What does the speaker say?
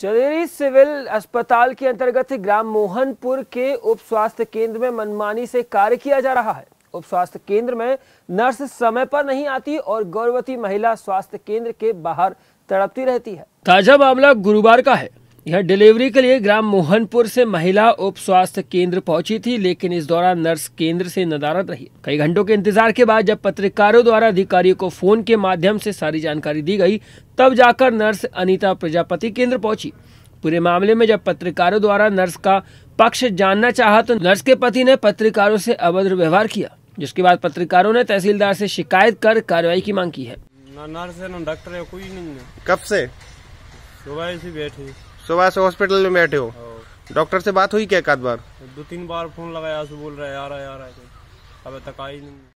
Chanderi civil अस्पताल के अंतर्गत ग्राम मोहनपुर के उप स्वास्थ्य केंद्र में मनमानी से कार्य किया जा रहा है उप स्वास्थ्य केंद्र में नर्स समय पर नहीं आती और गर्भवती महिला स्वास्थ्य केंद्र के बाहर तड़पती रहती है ताजा मामला गुरुवार का है यह डिलीवरी के लिए ग्राम मोहनपुर से महिला उप स्वास्थ्य केंद्र पहुंची थी लेकिन इस दौरान नर्स केंद्र से नदारत रही कई घंटों के इंतजार के बाद जब पत्रकारों द्वारा अधिकारियों को फोन के माध्यम से सारी जानकारी दी गई तब जाकर नर्स अनीता प्रजापति केंद्र पहुंची पूरे मामले में जब पत्रकारों द्वारा नर्स का पक्ष जानना चाह तो नर्स के पति ने पत्रकारों से अभद्र व्यवहार किया जिसके बाद पत्रकारों ने तहसीलदार से शिकायत कर कार्रवाई की मांग की है ना नर्स है ना डॉक्टर है कोई नहीं कब से सुबह ऐसी बैठी सुबह से हॉस्पिटल में बैठे हो डॉक्टर हाँ। से बात हुई क्या एक बार दो तीन बार फोन लगाया बोल रहे यार आ रहा है आ रहा है तक आई नहीं